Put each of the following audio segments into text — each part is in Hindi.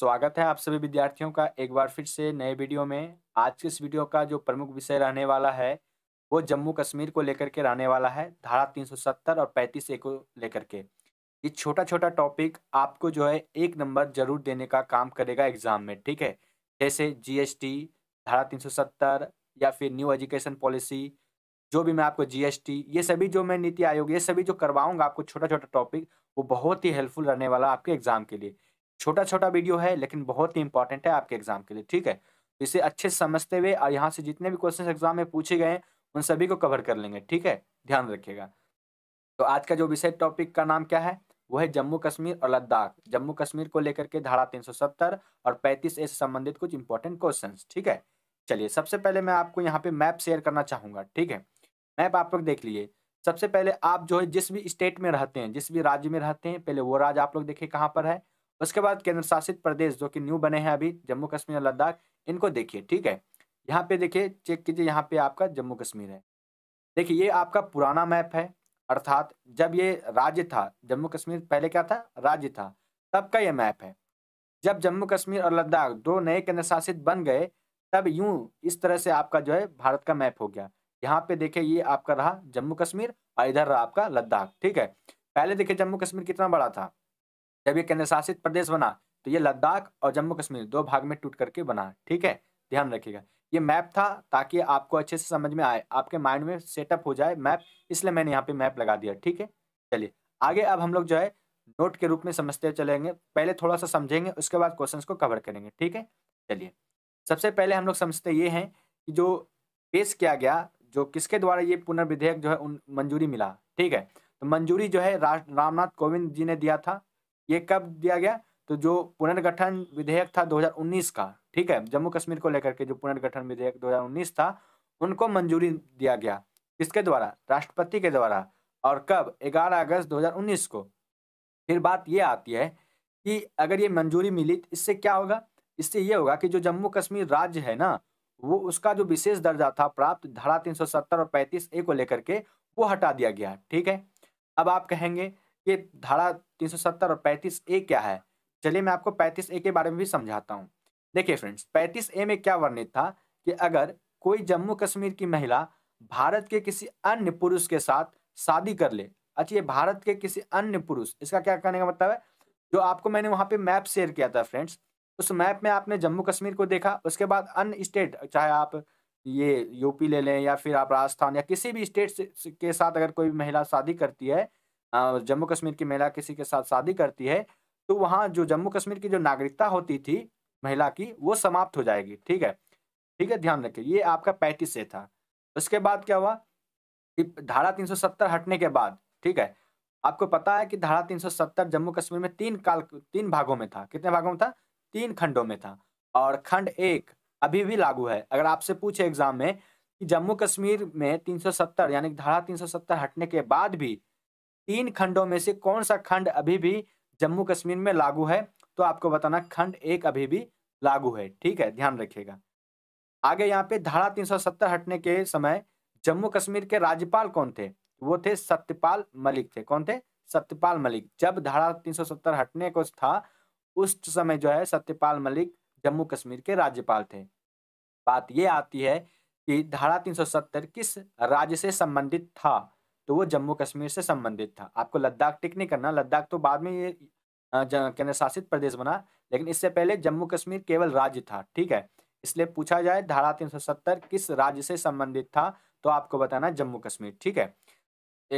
स्वागत है आप सभी विद्यार्थियों का एक बार फिर से नए वीडियो में आज के इस वीडियो का जो प्रमुख विषय रहने वाला है वो जम्मू कश्मीर को लेकर के रहने वाला है धारा 370 और 35 ए को लेकर के ये छोटा छोटा टॉपिक आपको जो है एक नंबर जरूर देने का काम करेगा एग्जाम में ठीक है जैसे जी धारा तीन या फिर न्यू एजुकेशन पॉलिसी जो भी मैं आपको जी ये सभी जो मैं नीति आयोग ये सभी जो करवाऊंगा आपको छोटा छोटा टॉपिक वो बहुत ही हेल्पफुल रहने वाला आपके एग्जाम के लिए छोटा छोटा वीडियो है लेकिन बहुत ही इंपॉर्टेंट है आपके एग्जाम के लिए ठीक है इसे अच्छे समझते हुए और यहाँ से जितने भी क्वेश्चन एग्जाम में पूछे गए उन सभी को कवर कर लेंगे ठीक है ध्यान रखिएगा तो आज का जो विषय टॉपिक का नाम क्या है वो है जम्मू कश्मीर और लद्दाख जम्मू कश्मीर को लेकर के धारा 370 और 35 ए से संबंधित कुछ इंपॉर्टेंट क्वेश्चन ठीक है चलिए सबसे पहले मैं आपको यहाँ पे मैप शेयर करना चाहूंगा ठीक है मैप आप लोग देख लीजिए सबसे पहले आप जो है जिस भी स्टेट में रहते हैं जिस भी राज्य में रहते हैं पहले वो राज्य आप लोग देखिए कहाँ पर है उसके बाद केंद्र शासित प्रदेश जो कि न्यू बने हैं अभी जम्मू कश्मीर और लद्दाख इनको देखिए ठीक है यहाँ पे देखिए चेक कीजिए यहाँ पे आपका जम्मू कश्मीर है देखिए ये आपका पुराना मैप है अर्थात जब ये राज्य था जम्मू कश्मीर पहले क्या था राज्य था तब का ये मैप है जब जम्मू कश्मीर और लद्दाख दो नए केंद्र शासित बन गए तब यूं इस तरह से आपका जो है भारत का मैप हो गया यहाँ पे देखे ये आपका रहा जम्मू कश्मीर और इधर रहा आपका लद्दाख ठीक है पहले देखिये जम्मू कश्मीर कितना बड़ा था जब ये केंद्र शासित प्रदेश बना तो ये लद्दाख और जम्मू कश्मीर दो भाग में टूट करके बना ठीक है ध्यान रखिएगा ये मैप था ताकि आपको अच्छे से समझ में आए आपके माइंड में सेटअप हो जाए मैप इसलिए मैंने यहाँ पे मैप लगा दिया ठीक है चलिए आगे अब हम लोग जो है नोट के रूप में समझते चलेंगे पहले थोड़ा सा समझेंगे उसके बाद क्वेश्चंस को कवर करेंगे ठीक है चलिए सबसे पहले हम लोग समझते ये हैं कि जो पेश किया गया जो किसके द्वारा ये पुनर्विधेयक जो है मंजूरी मिला ठीक है तो मंजूरी जो है रामनाथ कोविंद जी ने दिया था ये कब दिया गया तो जो पुनर्गठन विधेयक था 2019 का ठीक है जम्मू कश्मीर को लेकर के जो पुनर्गठन विधेयक 2019 था उनको मंजूरी दिया गया किसके द्वारा राष्ट्रपति के द्वारा और कब 11 अगस्त 2019 को फिर बात ये आती है कि अगर ये मंजूरी मिली तो इससे क्या होगा इससे ये होगा कि जो जम्मू कश्मीर राज्य है ना वो उसका जो विशेष दर्जा था प्राप्त धारा तीन और पैंतीस ए को लेकर के वो हटा दिया गया ठीक है अब आप कहेंगे के धारा 370 और 35 ए क्या है चलिए मैं आपको 35 ए के बारे में भी समझाता हूँ देखिए फ्रेंड्स 35 ए में क्या वर्णित था कि अगर कोई जम्मू कश्मीर की महिला भारत के किसी अन्य पुरुष के साथ शादी कर ले अच्छा ये भारत के किसी अन्य पुरुष इसका क्या कहने का मतलब है जो आपको मैंने वहाँ पे मैप शेयर किया था फ्रेंड्स उस मैप में आपने जम्मू कश्मीर को देखा उसके बाद अन्य स्टेट चाहे आप ये यूपी ले लें या फिर आप राजस्थान या किसी भी स्टेट के साथ अगर कोई महिला शादी करती है जम्मू कश्मीर की महिला किसी के साथ शादी करती है तो वहाँ जो जम्मू कश्मीर की जो नागरिकता होती थी महिला की वो समाप्त हो जाएगी ठीक है ठीक है ध्यान रखिए ये आपका पैंतीस से था उसके बाद क्या हुआ कि धारा 370 हटने के बाद ठीक है आपको पता है कि धारा 370 जम्मू कश्मीर में तीन काल तीन भागों में था कितने भागों में था तीन खंडों में था और खंड एक अभी भी लागू है अगर आपसे पूछे एग्जाम में कि जम्मू कश्मीर में 370 यानी धारा 370 हटने के बाद भी तीन खंडों में से कौन सा खंड अभी भी जम्मू कश्मीर में लागू है तो आपको बताना खंड एक अभी भी लागू है ठीक है ध्यान रखिएगा आगे यहाँ पे धारा 370 हटने के समय जम्मू कश्मीर के राज्यपाल कौन थे वो थे सत्यपाल मलिक थे कौन थे सत्यपाल मलिक जब धारा 370 हटने को था उस समय जो है सत्यपाल मलिक जम्मू कश्मीर के राज्यपाल थे बात ये आती है कि धारा 370 किस राज्य से संबंधित था तो वो जम्मू कश्मीर से संबंधित था आपको लद्दाख टिक नहीं करना लद्दाख तो बाद में ये केंद्र शासित प्रदेश बना लेकिन इससे पहले जम्मू कश्मीर केवल राज्य था ठीक है इसलिए पूछा जाए धारा 370 किस राज्य से संबंधित था तो आपको बताना जम्मू कश्मीर ठीक है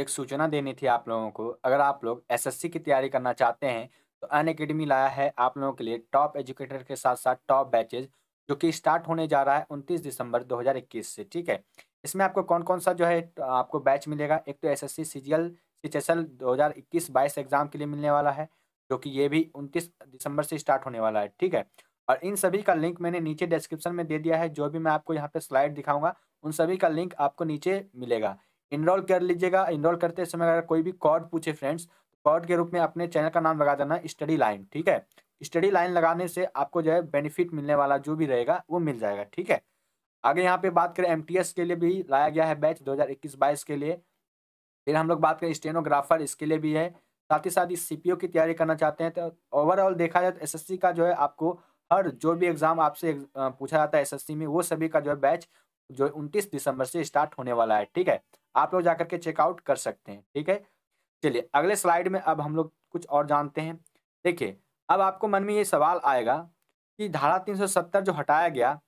एक सूचना देनी थी आप लोगों को अगर आप लोग एसएससी की तैयारी करना चाहते हैं तो अन अकेडमी लाया है आप लोगों के लिए टॉप एजुकेटर के साथ साथ टॉप बैचेज जो कि स्टार्ट होने जा रहा है उनतीस दिसंबर 2021 से ठीक है इसमें आपको कौन कौन सा जो है आपको बैच मिलेगा एक तो S S C C G L दो हज़ार इक्कीस बाईस एग्जाम के लिए मिलने वाला है जो कि ये भी उनतीस दिसंबर से स्टार्ट होने वाला है ठीक है और इन सभी का लिंक मैंने नीचे डिस्क्रिप्शन में दे दिया है जो भी मैं आपको यहाँ पे स्लाइड दिखाऊंगा उन सभी का लिंक आपको नीचे मिलेगा इनरोल कर लीजिएगा इनरोल करते समय अगर कोई भी कॉड पूछे फ्रेंड्स कॉड के रूप में अपने चैनल का नाम लगा देना स्टडी लाइन ठीक है स्टडी लाइन लगाने से आपको जो है बेनिफिट मिलने वाला जो भी रहेगा वो मिल जाएगा ठीक है आगे यहाँ पे बात करें एमटीएस के लिए भी लाया गया है बैच 2021-22 के लिए फिर हम लोग बात करें स्टेनोग्राफर इसके लिए भी है साथ ही साथ इस सी की तैयारी करना चाहते हैं तो ओवरऑल देखा जाए तो एस का जो है आपको हर जो भी एग्ज़ाम आपसे पूछा जाता है एस में वो सभी का जो है बैच जो उनतीस दिसंबर से स्टार्ट होने वाला है ठीक है आप लोग जाकर के चेकआउट कर सकते हैं ठीक है चलिए अगले स्लाइड में अब हम लोग कुछ और जानते हैं देखिए अब आपको मन में ये सवाल आएगा कि धारा 370 जो हटाया गया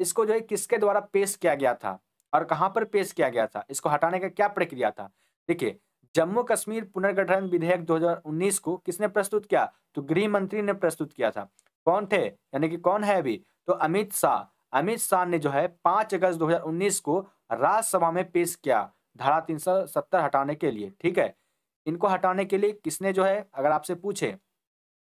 इसको जो है किसके द्वारा पेश किया गया था और कहाँ पर पेश किया गया था इसको हटाने का क्या प्रक्रिया था देखिए जम्मू कश्मीर पुनर्गठन विधेयक 2019 को किसने प्रस्तुत किया तो गृह मंत्री ने प्रस्तुत किया था कौन थे यानी कि कौन है अभी तो अमित शाह अमित शाह ने जो है पांच अगस्त 2019 को राज्यसभा में पेश किया धारा तीन हटाने के लिए ठीक है इनको हटाने के लिए किसने जो है अगर आपसे पूछे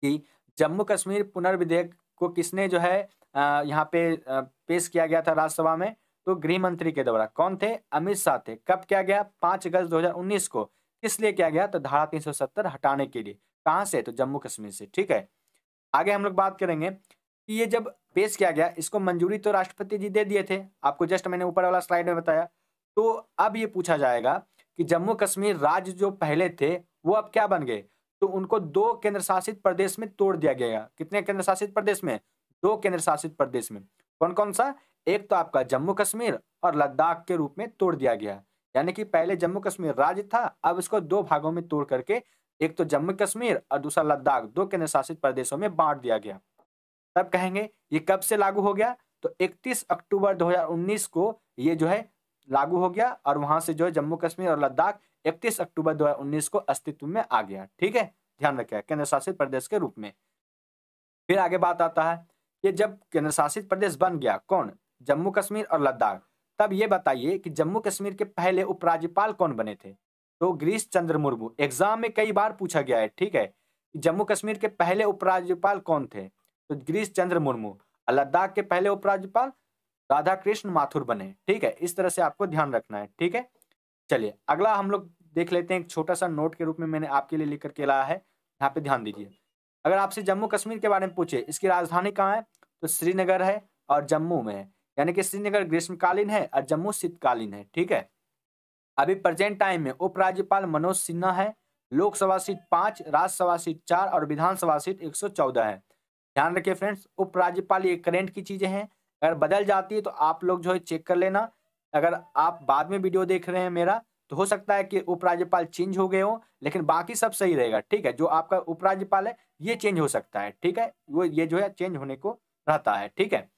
कि जम्मू कश्मीर पुनर्विधेयक को किसने जो है यहाँ पे पेश किया गया था राज्यसभा में तो गृह मंत्री के द्वारा कौन थे अमित शाह थे कब किया गया पांच अगस्त 2019 को इसलिए किया गया तो धारा 370 हटाने के लिए कहाँ से तो जम्मू कश्मीर से ठीक है आगे हम लोग बात करेंगे कि ये जब पेश किया गया इसको मंजूरी तो राष्ट्रपति जी दे दिए थे आपको जस्ट मैंने ऊपर वाला स्लाइड में बताया तो अब ये पूछा जाएगा कि जम्मू कश्मीर राज्य जो पहले थे वो अब क्या बन गए तो उनको दो केंद्र शासित प्रदेश में तोड़ दिया गया कितने केंद्र शासित प्रदेश में दो केंद्र शासित प्रदेश में कौन कौन सा एक तो आपका जम्मू कश्मीर और लद्दाख के रूप में तोड़ दिया गया यानी कि पहले जम्मू कश्मीर राज्य था अब इसको दो भागों में तोड़ करके एक तो जम्मू कश्मीर और दूसरा लद्दाख दो केंद्र शासित प्रदेशों में बांट दिया गया तब कहेंगे ये कब से लागू हो गया तो 31 अक्टूबर 2019 को ये जो है लागू हो गया और वहां से जो है जम्मू कश्मीर और लद्दाख 31 अक्टूबर 2019 को अस्तित्व में आ गया ठीक है ध्यान रखिएगा केंद्र शासित प्रदेश के रूप में फिर आगे बात आता है कि जब केंद्र शासित प्रदेश बन गया कौन जम्मू कश्मीर और लद्दाख तब ये बताइए कि जम्मू कश्मीर के पहले उपराज्यपाल कौन बने थे तो गिरीश चंद्र मुर्मू एग्जाम में कई बार पूछा गया है ठीक है जम्मू कश्मीर के पहले उपराज्यपाल कौन थे तो गिरीश चंद्र मुर्मू लद्दाख के पहले उपराज्यपाल राधा कृष्ण माथुर बने ठीक है इस तरह से आपको ध्यान रखना है ठीक है चलिए अगला हम लोग देख लेते हैं एक छोटा सा नोट के रूप में मैंने आपके लिए लिख करके लाया है यहाँ पे ध्यान दीजिए अगर आपसे जम्मू कश्मीर के बारे में पूछे इसकी राजधानी कहाँ है तो श्रीनगर है और जम्मू में है यानी कि श्रीनगर ग्रीष्मकालीन है और जम्मू शीतकालीन है ठीक है अभी प्रेजेंट टाइम में उपराज्यपाल मनोज सिन्हा है लोकसभा सीट पांच राज्यसभा सीट चार और विधानसभा सीट एक सौ चौदह है ध्यान रखिए फ्रेंड्स उपराज्यपाल ये करेंट की चीजें हैं अगर बदल जाती है तो आप लोग जो है चेक कर लेना अगर आप बाद में वीडियो देख रहे हैं मेरा तो हो सकता है कि उपराज्यपाल चेंज हो गए हो लेकिन बाकी सब सही रहेगा ठीक है जो आपका उपराज्यपाल है ये चेंज हो सकता है ठीक है वो ये जो है चेंज होने को रहता है ठीक है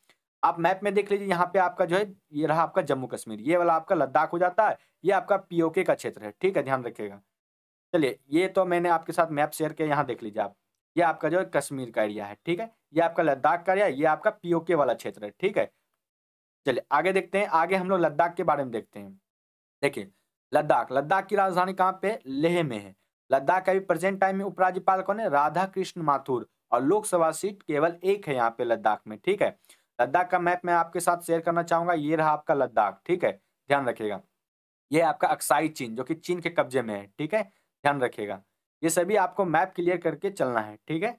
आप मैप में देख लीजिए यहाँ पे आपका जो है ये रहा आपका जम्मू कश्मीर ये वाला आपका लद्दाख हो जाता है ये आपका पीओके का क्षेत्र है ठीक है ध्यान रखिएगा चलिए ये तो मैंने आपके साथ मैप शेयर किया यहाँ देख लीजिए आप ये आपका जो है कश्मीर का एरिया है ठीक है ये आपका लद्दाख का एरिया ये आपका पीओके वाला क्षेत्र है ठीक है चलिए आगे देखते हैं आगे हम लोग लद्दाख के बारे में देखते हैं देखिए लद्दाख लद्दाख की राजधानी कहाँ पे लेह में है लद्दाख का भी प्रेजेंट टाइम में उपराज्यपाल कौन है राधा कृष्ण माथुर और लोकसभा सीट केवल एक है यहाँ पे लद्दाख में ठीक है लद्दाख का मैप मैं आपके साथ शेयर करना चाहूंगा ये रहा आपका लद्दाख ठीक है ध्यान रखिएगा ये आपका अक्साई चीन जो कि चीन के कब्जे में है ठीक है ध्यान रखिएगा ये सभी आपको मैप क्लियर करके चलना है ठीक है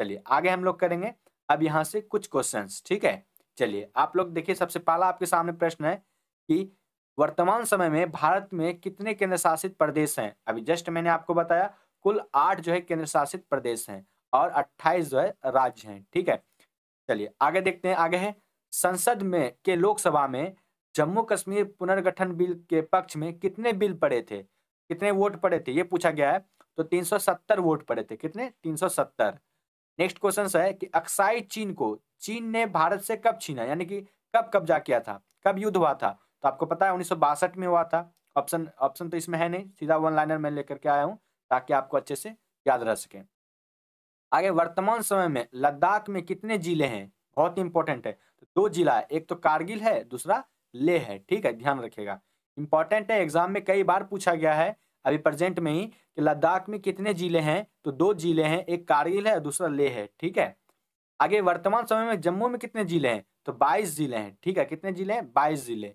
चलिए आगे हम लोग करेंगे अब यहाँ से कुछ क्वेश्चन ठीक है चलिए आप लोग देखिए सबसे पहला आपके सामने प्रश्न है कि वर्तमान समय में भारत में कितने केंद्र शासित प्रदेश हैं अभी जस्ट मैंने आपको बताया कुल आठ जो है केंद्र शासित प्रदेश हैं और 28 जो है राज्य हैं ठीक है चलिए आगे देखते हैं आगे है संसद में के लोकसभा में जम्मू कश्मीर पुनर्गठन बिल के पक्ष में कितने बिल पड़े थे कितने वोट पड़े थे ये पूछा गया है तो 370 वोट पड़े थे कितने 370 नेक्स्ट क्वेश्चन है कि अक्साई चीन को चीन ने भारत से कब छीना यानी कि कब कब्जा किया था कब युद्ध हुआ था तो आपको पता है उन्नीस में हुआ था ऑप्शन ऑप्शन तो इसमें है नहीं सीधा वन लाइनर में लेकर के आया हूँ ताकि आपको अच्छे से याद रह सकें आगे वर्तमान समय में लद्दाख में कितने जिले हैं बहुत इंपॉर्टेंट है तो दो जिला है एक तो कारगिल है दूसरा ले है ठीक है ध्यान रखेगा इंपॉर्टेंट है एग्जाम में कई बार पूछा गया है अभी प्रेजेंट में ही कि लद्दाख में कितने जिले हैं तो दो जिले हैं एक कारगिल है दूसरा ले है ठीक है आगे वर्तमान समय में जम्मू में कितने जिले हैं तो 22 जिले हैं ठीक है कितने जिले हैं बाईस जिले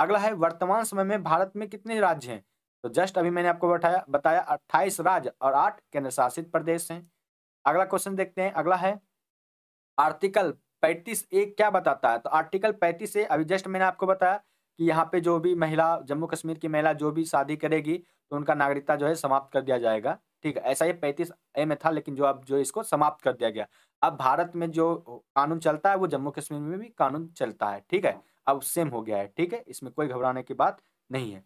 अगला है वर्तमान समय में भारत में कितने राज्य हैं तो जस्ट अभी मैंने आपको बताया बताया अट्ठाईस राज्य और आठ केंद्र शासित प्रदेश हैं अगला क्वेश्चन देखते हैं अगला है आर्टिकल पैंतीस ए क्या बताता है तो आर्टिकल पैंतीस ए अभी जस्ट मैंने आपको बताया कि यहाँ पे जो भी महिला जम्मू कश्मीर की महिला जो भी शादी करेगी तो उनका नागरिकता जो है समाप्त कर दिया जाएगा ठीक है ऐसा ये पैंतीस ए में था लेकिन जो अब जो इसको समाप्त कर दिया गया अब भारत में जो कानून चलता है वो जम्मू कश्मीर में भी कानून चलता है ठीक है अब सेम हो गया है ठीक है इसमें कोई घबराने की बात नहीं है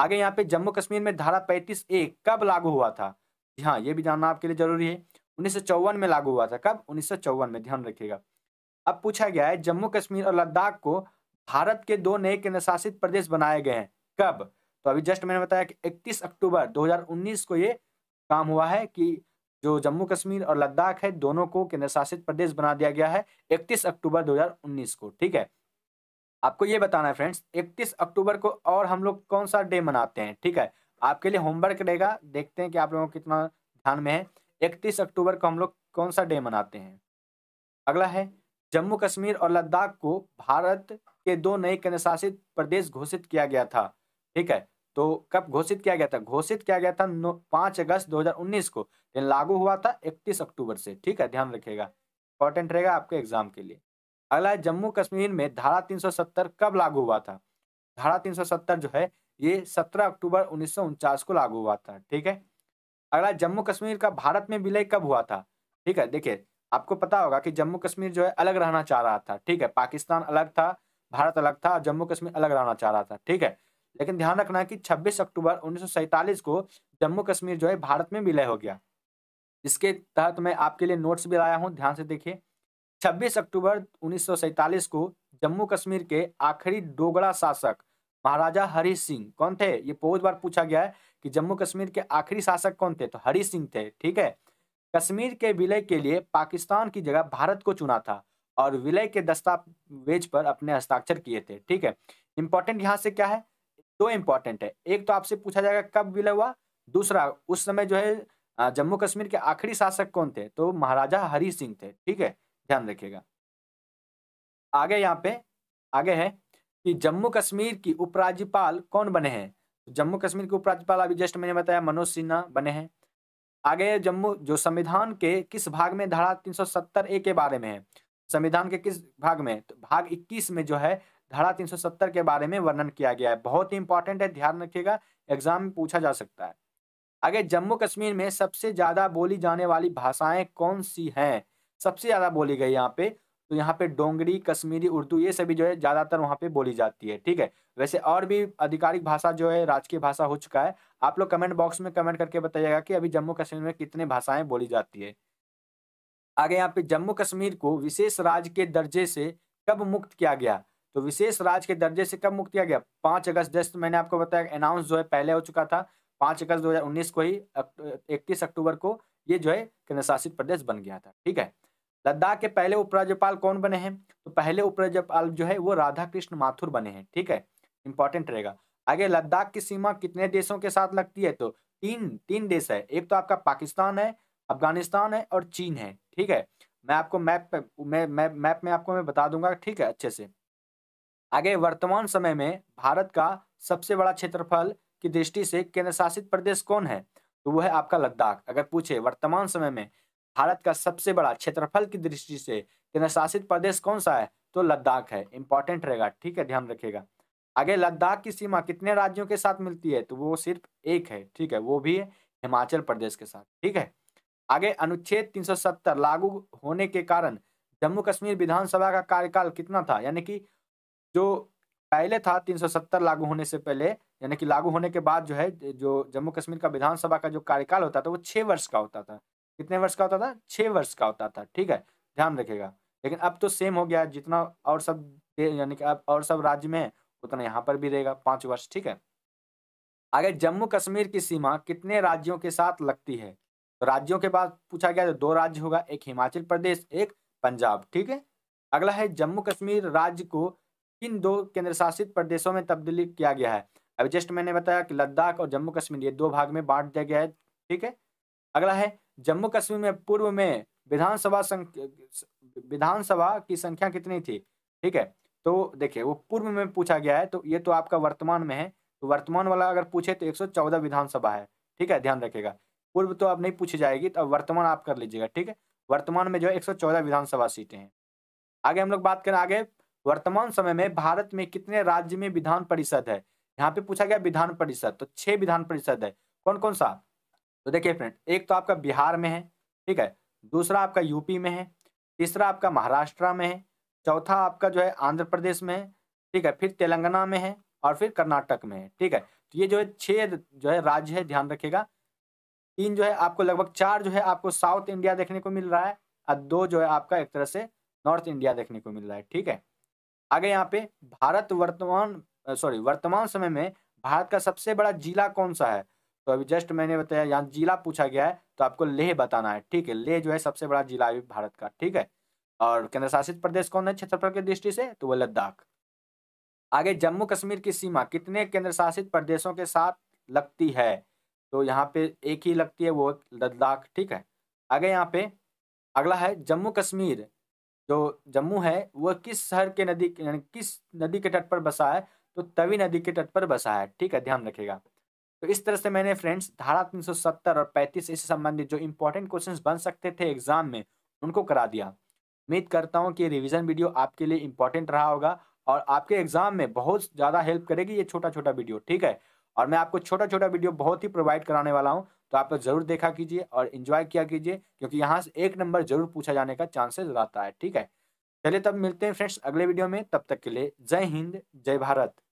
आगे यहाँ पे जम्मू कश्मीर में धारा पैंतीस ए कब लागू हुआ था जी हाँ ये भी जानना आपके लिए जरूरी है उन्नीस में लागू हुआ था कब उन्नीस में ध्यान रखिएगा अब पूछा गया है जम्मू कश्मीर और लद्दाख को भारत के दो नए केंद्र शासित प्रदेश बनाए गए हैं कब तो अभी जस्ट मैंने बताया कि 31 अक्टूबर 2019 को ये काम हुआ है कि जो जम्मू कश्मीर और लद्दाख है दोनों को केंद्र शासित प्रदेश बना दिया गया है 31 अक्टूबर 2019 को ठीक है आपको ये बताना है फ्रेंड्स 31 अक्टूबर को और हम लोग कौन सा डे मनाते हैं ठीक है आपके लिए होमवर्क रहेगा देखते हैं कि आप लोगों को कितना ध्यान में है इकतीस अक्टूबर को हम लोग कौन सा डे मनाते हैं अगला है जम्मू कश्मीर और लद्दाख को भारत के दो नए केंद्रशासित प्रदेश घोषित किया गया था ठीक है तो कब घोषित किया गया था घोषित किया गया था पांच अगस्त 2019 को लागू हुआ था 31 अक्टूबर से ठीक है ध्यान रखिएगा इंपॉर्टेंट रहेगा आपके एग्जाम के लिए अगला है जम्मू कश्मीर में धारा 370 कब लागू हुआ था धारा 370 जो है ये 17 अक्टूबर उन्नीस को लागू हुआ था ठीक है अगला जम्मू कश्मीर का भारत में विलय कब हुआ था ठीक है देखिए आपको पता होगा कि जम्मू कश्मीर जो है अलग रहना चाह रहा था ठीक है पाकिस्तान अलग था भारत अलग था जम्मू कश्मीर अलग रहना चाह रहा था ठीक है लेकिन ध्यान रखना कि 26 अक्टूबर उन्नीस को जम्मू कश्मीर जो है भारत में विलय हो गया इसके तहत मैं आपके लिए नोट्स भी लाया हूँ ध्यान से देखिए 26 अक्टूबर उन्नीस को जम्मू कश्मीर के आखिरी डोगरा शासक महाराजा हरी सिंह कौन थे ये बहुत बार पूछा गया है कि जम्मू कश्मीर के आखिरी शासक कौन थे तो हरि सिंह थे ठीक है कश्मीर के विलय के लिए पाकिस्तान की जगह भारत को चुना था और विलय के दस्तावेज पर अपने हस्ताक्षर किए थे ठीक है इंपॉर्टेंट यहाँ से क्या है दो इंपॉर्टेंट है एक तो आपसे पूछा जाएगा कब विलय हुआ दूसरा उस समय जो है जम्मू कश्मीर के आखिरी शासक कौन थे तो महाराजा हरि सिंह थे ठीक है ध्यान रखिएगा आगे यहाँ पे आगे है कि जम्मू कश्मीर की उपराज्यपाल कौन बने हैं जम्मू कश्मीर के उपराज्यपाल अभी जस्ट मैंने बताया मनोज सिन्हा बने हैं आगे जम्मू जो संविधान के किस भाग में धारा 370 ए के बारे में है संविधान के किस भाग में तो भाग 21 में जो है धारा 370 के बारे में वर्णन किया गया है बहुत ही इंपॉर्टेंट है ध्यान रखिएगा एग्जाम में पूछा जा सकता है आगे जम्मू कश्मीर में सबसे ज्यादा बोली जाने वाली भाषाएं कौन सी हैं सबसे ज्यादा बोली गई यहाँ पे तो यहाँ पे डोंगरी कश्मीरी उर्दू ये सभी जो है ज़्यादातर वहाँ पे बोली जाती है ठीक है वैसे और भी आधिकारिक भाषा जो है राजकीय भाषा हो चुका है आप लोग कमेंट बॉक्स में कमेंट करके बताइएगा कि अभी जम्मू कश्मीर में कितने भाषाएं बोली जाती है आगे यहाँ पे जम्मू कश्मीर को विशेष राज्य के दर्जे से कब मुक्त किया गया तो विशेष राज्य के दर्जे से कब मुक्त किया गया पांच अगस्त जस्ट मैंने आपको बताया अनाउंस जो है पहले हो चुका था पांच अगस्त 2019 को ही इकतीस अक्टूबर को ये जो है केंद्र शासित प्रदेश बन गया था ठीक है लद्दाख के पहले उपराज्यपाल कौन बने हैं तो पहले उपराज्यपाल जो है वो राधा कृष्ण माथुर बने हैं ठीक है इंपॉर्टेंट रहेगा आगे लद्दाख की सीमा कितने देशों के साथ लगती है तो तीन तीन देश है एक तो आपका पाकिस्तान है अफगानिस्तान है और चीन है ठीक है मैं आपको मैप मैं मैप मैप में आपको मैं बता दूंगा ठीक है अच्छे से आगे वर्तमान समय में भारत का सबसे बड़ा क्षेत्रफल की दृष्टि से केंद्र शासित प्रदेश कौन है तो वो है आपका लद्दाख अगर पूछे वर्तमान समय में भारत का सबसे बड़ा क्षेत्रफल की दृष्टि से केंद्रशासित प्रदेश कौन सा है तो लद्दाख है इंपॉर्टेंट रहेगा ठीक है ध्यान रखेगा आगे लद्दाख की सीमा कितने राज्यों के साथ मिलती है तो वो सिर्फ एक है ठीक है वो भी है हिमाचल प्रदेश के साथ ठीक है आगे अनुच्छेद 370 लागू होने के कारण जम्मू कश्मीर विधानसभा का कार्यकाल कितना था यानी कि जो पहले था 370 लागू होने से पहले यानी कि लागू होने के बाद जो है जो जम्मू कश्मीर का विधानसभा का जो कार्यकाल होता था वो छः वर्ष का होता था कितने वर्ष का होता था छः वर्ष का होता था ठीक है ध्यान रखेगा लेकिन अब तो सेम हो गया जितना और सब यानी कि अब और सब राज्य में है उतना यहाँ पर भी रहेगा पाँच वर्ष ठीक है आगे जम्मू कश्मीर की सीमा कितने राज्यों के साथ लगती है तो राज्यों के बाद पूछा गया तो दो राज्य होगा एक हिमाचल प्रदेश एक पंजाब ठीक है अगला है जम्मू कश्मीर राज्य को किन दो केंद्र शासित प्रदेशों में तब्दीली किया गया है अभी जस्ट मैंने बताया कि लद्दाख और जम्मू कश्मीर ये दो भाग में बांट दिया गया है ठीक है अगला है जम्मू कश्मीर में पूर्व में विधानसभा विधानसभा की संख्या कितनी थी ठीक है तो देखिए वो पूर्व में पूछा गया है तो ये तो आपका वर्तमान में है तो वर्तमान वाला अगर पूछे तो 114 विधानसभा है ठीक है ध्यान रखेगा पूर्व तो आप नहीं पूछी जाएगी तो अब वर्तमान आप कर लीजिएगा ठीक है वर्तमान में जो है चौदह विधानसभा सीटें हैं आगे हम लोग बात करें आगे वर्तमान समय में भारत में कितने राज्य में विधान परिषद है यहाँ पे पूछा गया विधान परिषद तो छह विधान परिषद है कौन कौन सा तो देखिए फ्रेंड एक तो आपका बिहार में है ठीक है दूसरा आपका यूपी में है तीसरा आपका महाराष्ट्र में है चौथा आपका जो है आंध्र प्रदेश में है ठीक है फिर तेलंगाना में है और फिर कर्नाटक में है ठीक है तो ये जो है छह जो है राज्य है ध्यान रखिएगा तीन जो है आपको लगभग चार जो है आपको साउथ इंडिया देखने को मिल रहा है और दो जो है आपका एक तरह से नॉर्थ इंडिया देखने को मिल रहा है ठीक है आगे यहाँ पे भारत वर्तमान सॉरी वर्तमान समय में भारत का सबसे बड़ा जिला कौन सा है तो अभी जस्ट मैंने बताया यहाँ जिला पूछा गया है तो आपको लेह बताना है ठीक है लेह जो है सबसे बड़ा जिला है भारत का ठीक है और केंद्र शासित प्रदेश कौन है क्षेत्रफल की दृष्टि से तो वह लद्दाख आगे जम्मू कश्मीर की सीमा कितने केंद्र शासित प्रदेशों के साथ लगती है तो यहाँ पे एक ही लगती है वो लद्दाख ठीक है आगे यहाँ पे अगला है जम्मू कश्मीर जो जम्मू है वह किस शहर के नदी किस नदी के तट पर बसा है तो तवी नदी के तट पर बसा है ठीक है ध्यान रखेगा तो इस तरह से मैंने फ्रेंड्स धारा 370 और 35 इससे संबंधित जो इंपॉर्टेंट क्वेश्चंस बन सकते थे एग्जाम में उनको करा दिया उम्मीद करता हूँ कि रिविजन वीडियो आपके लिए इंपॉर्टेंट रहा होगा और आपके एग्जाम में बहुत ज़्यादा हेल्प करेगी ये छोटा छोटा वीडियो ठीक है और मैं आपको छोटा छोटा वीडियो बहुत ही प्रोवाइड कराने वाला हूँ तो आप जरूर देखा कीजिए और इन्जॉय किया कीजिए क्योंकि यहाँ से एक नंबर जरूर पूछा जाने का चांसेस रहता है ठीक है चलिए तब मिलते हैं फ्रेंड्स अगले वीडियो में तब तक के लिए जय हिंद जय भारत